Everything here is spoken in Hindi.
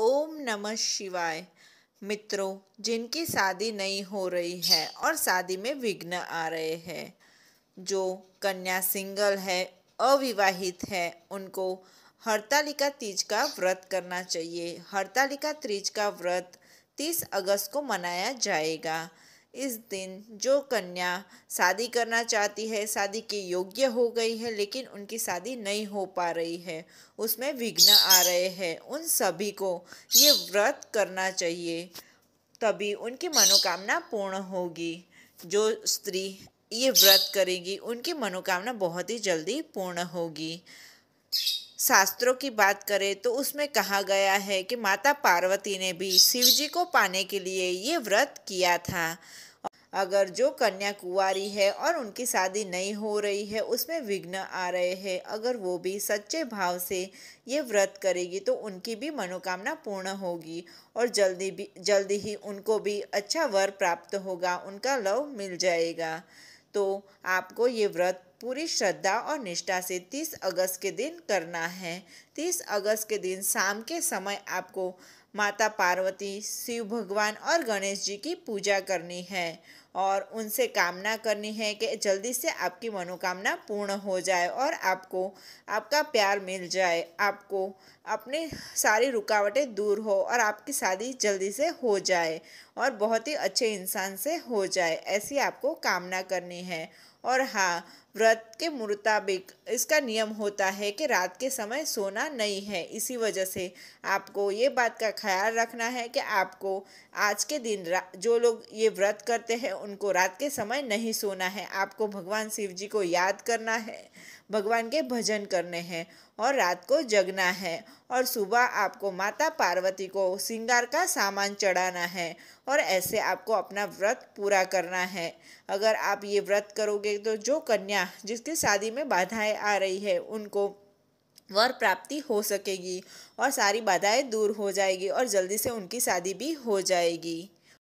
ओम नमः शिवाय मित्रों जिनकी शादी नहीं हो रही है और शादी में विघ्न आ रहे हैं जो कन्या सिंगल है अविवाहित है उनको हरतालिका तीज का व्रत करना चाहिए हरतालिका तीज का व्रत 30 अगस्त को मनाया जाएगा इस दिन जो कन्या शादी करना चाहती है शादी के योग्य हो गई है लेकिन उनकी शादी नहीं हो पा रही है उसमें विघ्न आ रहे हैं उन सभी को ये व्रत करना चाहिए तभी उनकी मनोकामना पूर्ण होगी जो स्त्री ये व्रत करेगी उनकी मनोकामना बहुत ही जल्दी पूर्ण होगी शास्त्रों की बात करें तो उसमें कहा गया है कि माता पार्वती ने भी शिव जी को पाने के लिए ये व्रत किया था अगर जो कन्या कुंवारी है और उनकी शादी नहीं हो रही है उसमें विघ्न आ रहे हैं अगर वो भी सच्चे भाव से ये व्रत करेगी तो उनकी भी मनोकामना पूर्ण होगी और जल्दी भी जल्दी ही उनको भी अच्छा वर प्राप्त होगा उनका लव मिल जाएगा तो आपको ये व्रत पूरी श्रद्धा और निष्ठा से 30 अगस्त के दिन करना है 30 अगस्त के दिन शाम के समय आपको माता पार्वती शिव भगवान और गणेश जी की पूजा करनी है और उनसे कामना करनी है कि जल्दी से आपकी मनोकामना पूर्ण हो जाए और आपको आपका प्यार मिल जाए आपको अपने सारी रुकावटें दूर हो और आपकी शादी जल्दी से हो जाए और बहुत ही अच्छे इंसान से हो जाए ऐसी आपको कामना करनी है और हाँ व्रत के मुताबिक इसका नियम होता है कि रात के समय सोना नहीं है इसी वजह से आपको ये बात का ख्याल रखना है कि आपको आज के दिन जो लोग ये व्रत करते हैं उनको रात के समय नहीं सोना है आपको भगवान शिव जी को याद करना है भगवान के भजन करने हैं और रात को जगना है और सुबह आपको माता पार्वती को श्रृंगार का सामान चढ़ाना है और ऐसे आपको अपना व्रत पूरा करना है अगर आप ये व्रत करोगे तो जो कन्या जिसकी शादी में बाधाएं आ रही है उनको वर प्राप्ति हो सकेगी और सारी बाधाएं दूर हो जाएगी और जल्दी से उनकी शादी भी हो जाएगी